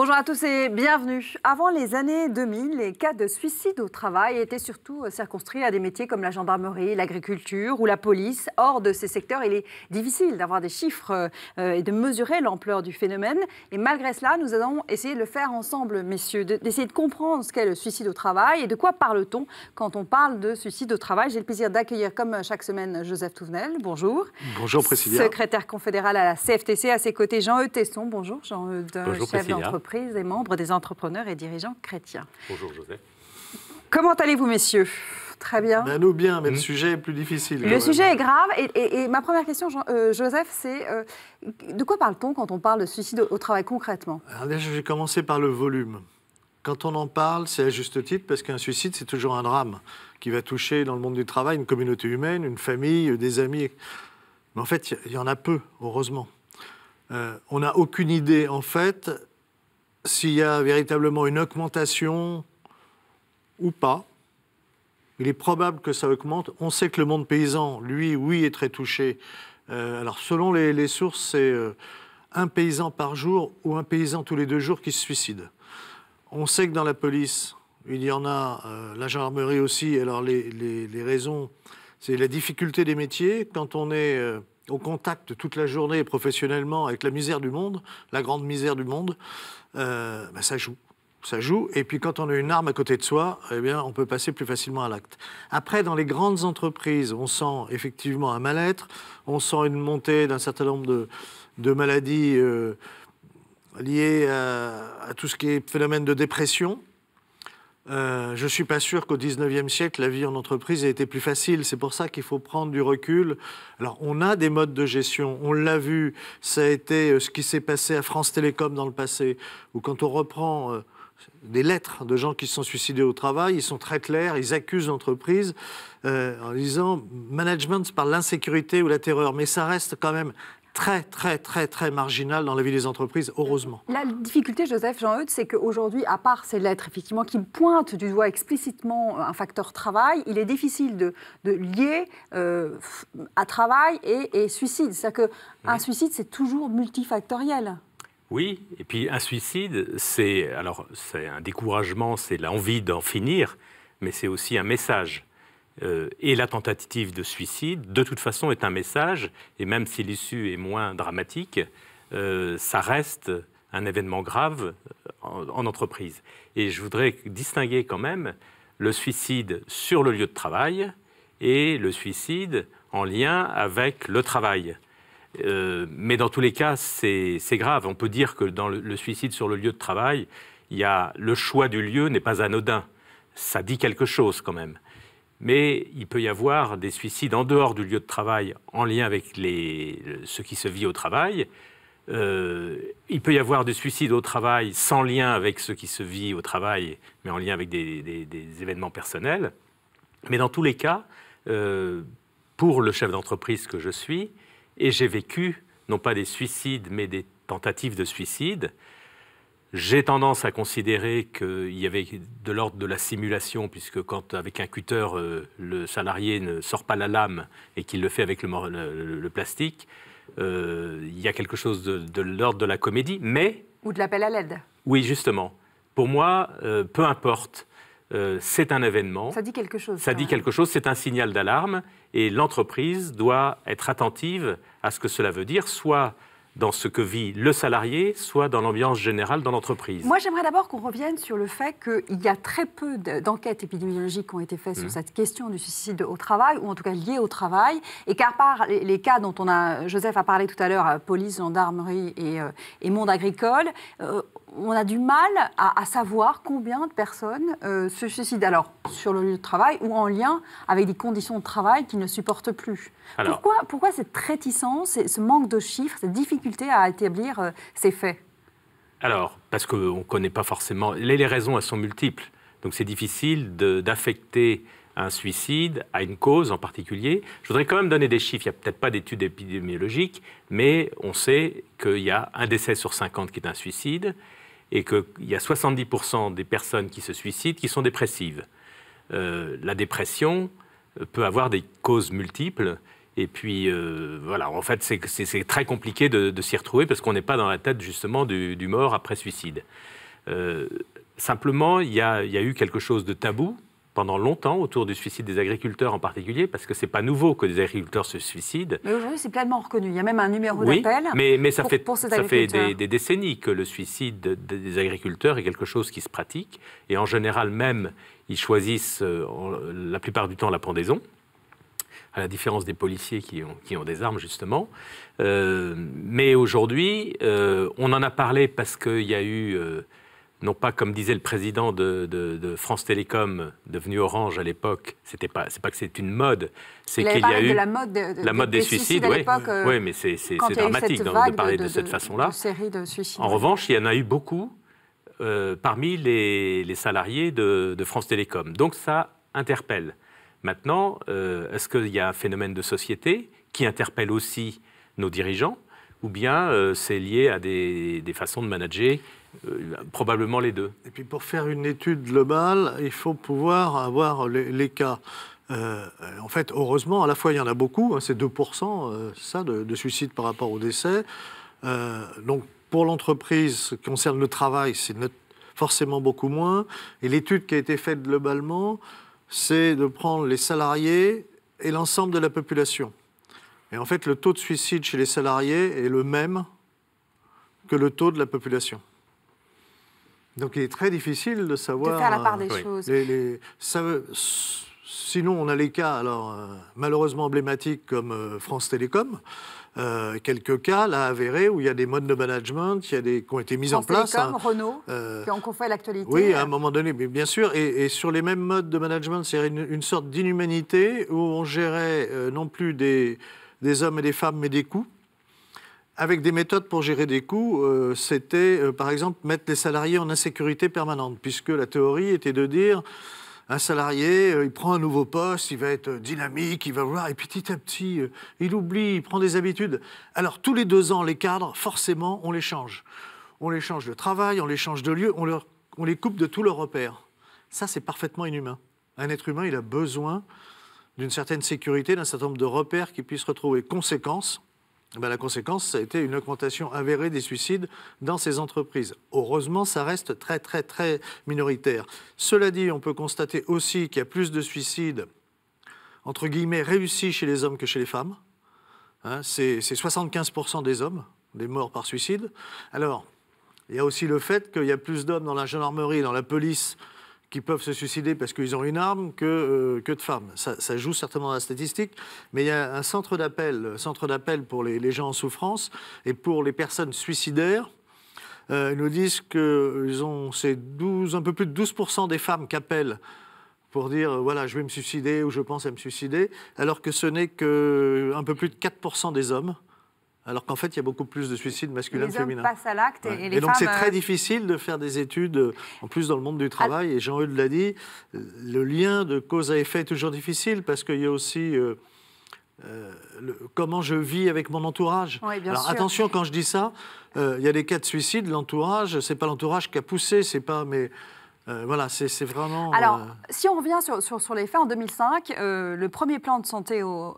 Bonjour à tous et bienvenue. Avant les années 2000, les cas de suicide au travail étaient surtout circonscrits à des métiers comme la gendarmerie, l'agriculture ou la police. Hors de ces secteurs, il est difficile d'avoir des chiffres euh, et de mesurer l'ampleur du phénomène. Et malgré cela, nous allons essayer de le faire ensemble, messieurs, d'essayer de comprendre ce qu'est le suicide au travail et de quoi parle-t-on quand on parle de suicide au travail. J'ai le plaisir d'accueillir, comme chaque semaine, Joseph Touvenel. Bonjour. Bonjour, Priscilla. Secrétaire confédéral à la CFTC. À ses côtés, Jean-Eudes Tesson. Bonjour, Jean-Eudes, chef d'entreprise et membres des entrepreneurs et dirigeants chrétiens. Bonjour Joseph. Comment allez-vous, messieurs Très bien. Ben nous bien, mais le hmm. sujet est plus difficile. Le sujet est grave. Et, ma première question, euh, Joseph, c'est euh, de quoi parle-t-on quand on parle de suicide au, travail concrètement Alors je vais commencer par le volume. Quand on en parle, c'est à juste titre, parce qu'un suicide, c'est toujours un drame qui va toucher dans le monde du travail une communauté humaine, une famille, euh, des amis. Mais en fait, il y, en a peu, heureusement. on n'a aucune idée, en fait, s'il y a véritablement une augmentation ou pas. Il est probable que ça augmente. On sait que le monde paysan, lui, oui, est très touché. Euh, alors, selon les, sources, c'est euh, un paysan par jour ou un paysan tous les deux jours qui se suicide. On sait que dans la police, il y en a, euh, la gendarmerie aussi. Alors, les, les raisons, c'est la difficulté des métiers. Quand on est au contact toute la journée professionnellement avec la misère du monde, la grande misère du monde, euh, ben, ça joue. Ça joue, et puis quand on a une arme à côté de soi, eh bien, on peut passer plus facilement à l'acte. Après, dans les grandes entreprises, on sent effectivement un mal-être, on sent une montée d'un certain nombre de, maladies euh, liées à, tout ce qui est phénomène de dépression, euh, je ne suis pas sûr qu'au 19e siècle, la vie en entreprise ait été plus facile. C'est pour ça qu'il faut prendre du recul. Alors, on a des modes de gestion, on l'a vu, ça a été euh, ce qui s'est passé à France Télécom dans le passé, où quand on reprend euh, des lettres de gens qui se sont suicidés au travail, ils sont très clairs, ils accusent l'entreprise en disant management par l'insécurité ou la terreur. Mais ça reste quand même très, très, très, très marginal dans la vie des entreprises, heureusement. La difficulté, Joseph Jean-Eudes, c'est qu'aujourd'hui, à part ces lettres, effectivement, qui pointent du doigt explicitement un facteur travail, il est difficile de, lier euh, à travail et, suicide. C'est-à-dire qu'un suicide, c'est toujours multifactoriel. Oui, et puis un suicide, c'est alors c'est un découragement, c'est l'envie d'en finir, mais c'est aussi un message. Euh, et la tentative de suicide, de toute façon, est un message, et même si l'issue est moins dramatique, euh, ça reste un événement grave euh, en, entreprise. Et je voudrais distinguer quand même le suicide sur le lieu de travail et le suicide en lien avec le travail. mais dans tous les cas, c'est grave. On peut dire que dans le, le, suicide sur le lieu de travail, il y a, le choix du lieu n'est pas anodin. Ça dit quelque chose quand même mais il peut y avoir des suicides en dehors du lieu de travail en lien avec ce qui se vit au travail. Euh, il peut y avoir des suicides au travail sans lien avec ce qui se vit au travail, mais en lien avec des, événements personnels. Mais dans tous les cas, euh, pour le chef d'entreprise que je suis, et j'ai vécu non pas des suicides, mais des tentatives de suicide, j'ai tendance à considérer qu'il y avait de l'ordre de la simulation, puisque quand avec un cutter, euh, le salarié ne sort pas la lame et qu'il le fait avec le, plastique, euh, il y a quelque chose de, l'ordre de la comédie, mais... Ou de l'appel à l'aide. Oui, justement. Pour moi, euh, peu importe, c'est un événement. Ça dit quelque chose. Ça dit quelque chose, c'est un signal d'alarme, et l'entreprise doit être attentive à ce que cela veut dire, soit dans ce que vit le salarié, soit dans l'ambiance générale dans l'entreprise. Moi, j'aimerais d'abord qu'on revienne sur le fait qu'il y a très peu d'enquêtes épidémiologiques qui ont été faites sur mmh. cette question du suicide au travail, ou en tout cas lié au travail, et qu'à part les, cas dont on a, Joseph a parlé tout à l'heure, euh, police, gendarmerie et, euh, et monde agricole, euh, on a du mal à, savoir combien de personnes se suicident, alors sur le lieu de travail ou en lien avec des conditions de travail qu'ils ne supportent plus. Alors, pourquoi, pourquoi cette réticence, ce manque de chiffres, cette difficulté à établir euh, ces faits Alors, parce qu'on ne connaît pas forcément. Les, raisons, elles sont multiples. Donc c'est difficile d'affecter un suicide à une cause en particulier. Je voudrais quand même donner des chiffres. Il n'y a peut-être pas d'études épidémiologiques, mais on sait qu'il y a un décès sur 50 qui est un suicide et qu'il y a 70% des personnes qui se suicident qui sont dépressives. Euh, la dépression peut avoir des causes multiples et puis, euh, voilà, en fait, c'est très compliqué de, s'y retrouver parce qu'on n'est pas dans la tête, justement, du, mort après suicide. Euh, simplement, il y, a eu quelque chose de tabou pendant longtemps autour du suicide des agriculteurs en particulier, parce que c'est pas nouveau que des agriculteurs se suicident. Mais aujourd'hui, c'est pleinement reconnu. Il y a même un numéro d'appel. Mais, mais ça fait, ça fait des, décennies que le suicide des agriculteurs est quelque chose qui se pratique. Et en général, même, ils choisissent euh, la plupart du temps la pendaison à la différence des policiers qui ont, qui ont des armes, justement. Euh, mais aujourd'hui, euh, on en a parlé parce qu'il y a eu, euh, non pas comme disait le président de, France Télécom, devenu Orange à l'époque, c'était pas, c'est pas que c'est une mode, c'est qu'il y a eu la mode, la mode des, suicides, oui. oui, mais c'est, dramatique de parler de, cette façon-là. En revanche, il y en a eu beaucoup. parmi les, les salariés de, France Télécom. Donc ça interpelle. Maintenant, euh, est-ce qu'il y a un phénomène de société qui interpelle aussi nos dirigeants ou bien euh, c'est lié à des, façons de manager euh, probablement les deux. Et puis pour faire une étude globale, il faut pouvoir avoir les, cas. en fait, heureusement, à la fois, il y en a beaucoup, hein, c'est 2% ça, de, suicides suicide par rapport au décès. donc, pour l'entreprise, ce qui concerne le travail, c'est forcément beaucoup moins. Et l'étude qui a été faite globalement c'est de prendre les salariés et l'ensemble de la population. Et en fait, le taux de suicide chez les salariés est le même que le taux de la population. Donc il est très difficile de savoir... De faire la part euh, des choses. sinon, on a les cas alors, euh, malheureusement emblématiques comme euh, France Télécom, euh, quelques cas là avérés où il y a des modes de management il a des, qui ont été mis en place. Comme hein. Renault, euh, qui ont l'actualité. Oui, à un moment donné, mais bien sûr. Et, sur les mêmes modes de management, c'est une, une, sorte d'inhumanité où on gérait euh, non plus des, des hommes et des femmes, mais des coûts avec des méthodes pour gérer des coûts, c'était par exemple mettre les salariés en insécurité permanente, puisque la théorie était de dire un salarié, euh, il prend un nouveau poste, il va être euh, dynamique, il va vouloir, et petit à petit, euh, il oublie, il prend des habitudes. Alors tous les deux ans, les cadres, forcément, on les change. On les change de travail, on les change de lieu, on, on les coupe de tous leurs repères. Ça, c'est parfaitement inhumain. Un être humain, il a besoin d'une certaine sécurité, d'un certain nombre de repères qu'il puisse retrouver. Conséquence, ben, la conséquence, ça a été une augmentation avérée des suicides dans ces entreprises. Heureusement, ça reste très, très, très minoritaire. Cela dit, on peut constater aussi qu'il y a plus de suicides, entre guillemets, réussis chez les hommes que chez les femmes. Hein, c'est 75% des hommes, des morts par suicide. Alors, il y a aussi le fait qu'il y a plus d'hommes dans la gendarmerie, dans la police, qui peuvent se suicider parce qu'ils ont une arme que, euh, que de femmes. Ça, joue certainement dans la statistique, mais il y a un centre d'appel, centre d'appel pour les, gens en souffrance et pour les personnes suicidaires. Euh, ils nous disent qu'ils ont 12, un peu plus de 12% des femmes qui appellent pour dire euh, voilà, je vais me suicider ou je pense à me suicider, alors que ce n'est qu'un peu plus de 4% des hommes. Alors qu'en fait, il y a beaucoup plus de suicides masculins que féminins. Les passent à l'acte et, les femmes… – et donc, c'est très euh, difficile de faire des études, euh, en plus dans le monde du travail. Et Jean-Eudes l'a dit, euh, le lien de cause à effet est toujours difficile parce qu'il y a aussi comment je vis avec mon entourage. bien Alors attention, quand je dis ça, il y a des cas de suicide, l'entourage, c'est pas l'entourage qui a poussé, c'est pas... Mais, euh, voilà, c'est vraiment. Euh, Alors, si on revient sur, les faits, en 2005, euh, le premier plan de santé au,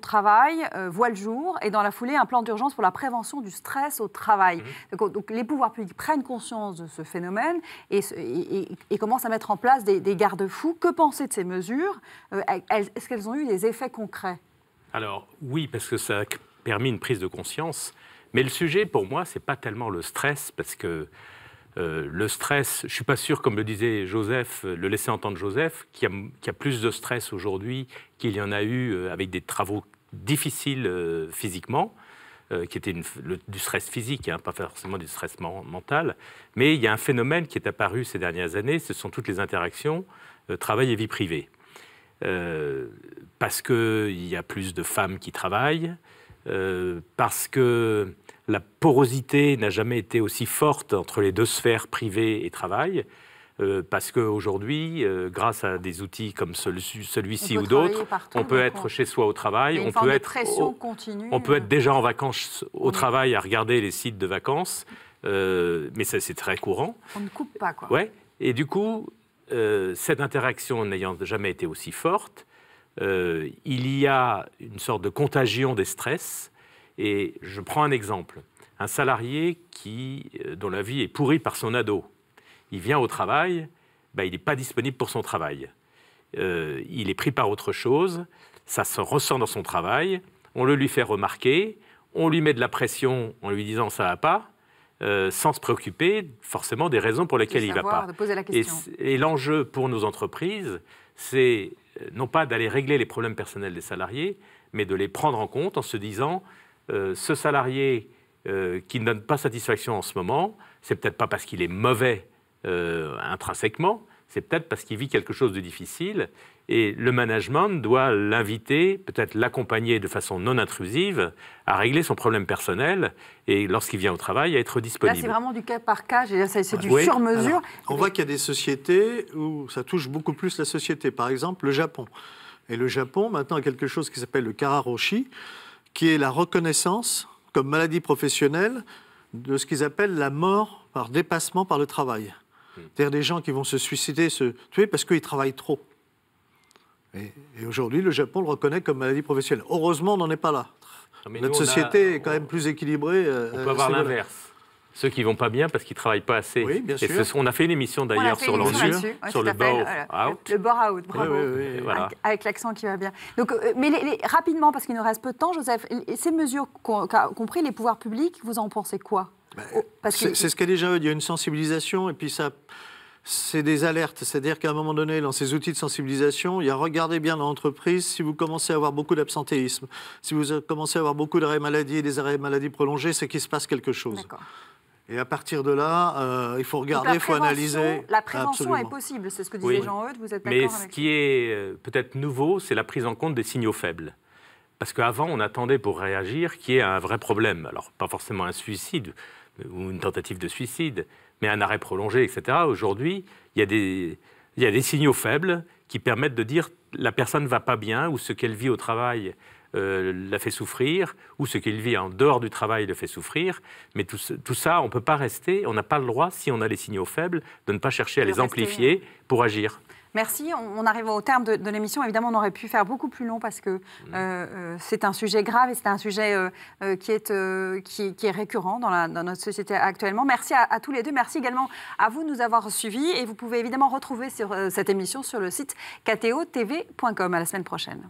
travail voit le jour et dans la foulée, un plan d'urgence pour la prévention du stress au travail. Mhm. Donc, les pouvoirs publics prennent conscience de ce phénomène et, et, commencent à mettre en place des, des garde-fous. Que penser de ces mesures Est-ce qu'elles ont eu des effets concrets Alors, oui, parce que ça a permis une prise de conscience. Mais le sujet, pour moi, c'est pas tellement le stress, parce que euh, le stress, je ne suis pas sûr, comme le disait Joseph, euh, le laisser entendre Joseph, qu'il y, a plus de stress aujourd'hui qu'il y en a eu euh, avec des travaux difficiles physiquement, qui était du stress physique, hein, pas forcément du stress mental. Mais il y a un phénomène qui est apparu ces dernières années, ce sont toutes les interactions travail et vie privée. parce qu'il y a plus de femmes qui travaillent, parce que la porosité n'a jamais été aussi forte entre les deux sphères privée et travail. Euh, parce qu'aujourd'hui, euh, grâce à des outils comme celui-ci ou d'autres, on peut être chez soi au travail, on peut être, on peut être déjà en vacances au travail à regarder les sites de vacances, euh, mais c'est très courant. On ne coupe pas quoi. Ouais. Et du coup, cette interaction n'ayant jamais été aussi forte, il y a une sorte de contagion des stress et je prends un exemple. Un salarié qui, euh, dont la vie est pourrie par son ado, il vient au travail, bah, il n'est pas disponible pour son travail. Euh, il est pris par autre chose, ça se ressent dans son travail, on le lui fait remarquer, on lui met de la pression en lui disant ça va pas, euh, sans se préoccuper forcément des raisons pour lesquelles il ne va pas. et l'enjeu pour nos entreprises, c'est non pas d'aller régler les problèmes personnels des salariés, mais de les prendre en compte en se disant euh, ce salarié euh, qui ne donne pas satisfaction en ce moment, c'est peut-être pas parce qu'il est mauvais euh, intrinsèquement, c'est peut-être parce qu'il vit quelque chose de difficile. Et le management doit l'inviter, peut-être l'accompagner de façon non intrusive à régler son problème personnel et lorsqu'il vient au travail à être disponible. Là, c'est vraiment du cas par cas, c'est du sur-mesure. On voit qu'il y a des sociétés où ça touche beaucoup plus la société. Par exemple, le Japon. Et le Japon, maintenant, a quelque chose qui s'appelle le Kararoshi qui est la reconnaissance comme maladie professionnelle de ce qu'ils appellent la mort par dépassement par le travail. Hmm. C'est-à-dire des gens qui vont se suicider, se tuer parce qu'ils travaillent trop. Et, aujourd'hui, le Japon le reconnaît comme maladie professionnelle. Heureusement, on n'en est pas là. Notre société est quand même plus équilibrée. Euh, on peut avoir l'inverse ceux qui vont pas bien parce qu'ils travaillent pas assez. Oui, bien sûr. on a fait une émission d'ailleurs sur l'enjeu, sur le bore-out. Le bore-out, bravo. Avec l'accent qui va bien. Donc, euh, mais rapidement, parce qu'il nous reste peu de temps, Joseph, ces mesures qu'ont compris les pouvoirs publics, vous en pensez quoi bah, C'est ce qu'a déjà eu. Il y a une sensibilisation et puis ça c'est des alertes. C'est-à-dire qu'à un moment donné, dans ces outils de sensibilisation, il y a regardez bien dans l'entreprise. Si vous commencez à avoir beaucoup d'absentéisme, si vous commencez à avoir beaucoup d'arrêts maladie et des arrêts maladie prolongés, c'est qu'il se passe quelque chose. Et à partir de là, euh, il faut regarder, il faut analyser. La prévention est possible, c'est ce que disait Jean Eudes, vous êtes d'accord Mais ce qui est euh, peut-être nouveau, c'est la prise en compte des signaux faibles. Parce qu'avant, on attendait pour réagir qu'il y ait un vrai problème. Alors, pas forcément un suicide ou une tentative de suicide, mais un arrêt prolongé, etc. Aujourd'hui, il il y a des signaux faibles qui permettent de dire la personne ne va pas bien ou ce qu'elle vit au travail euh, la fait souffrir ou ce qu'elle vit en dehors du travail le fait souffrir. Mais tout, tout ça, on ne peut pas rester, on n'a pas le droit, si on a les signaux faibles, de ne pas chercher à les amplifier pour agir. Merci. On arrive au terme de, l'émission. Évidemment, on aurait pu faire beaucoup plus long parce que euh, mm. euh, c'est un sujet grave et c'est un sujet euh, qui, est, qui, est récurrent dans, notre société actuellement. Merci à, tous les deux. Merci également à vous de nous avoir suivis. Et vous pouvez évidemment retrouver cette émission sur le site kto.tv.com. À la semaine prochaine.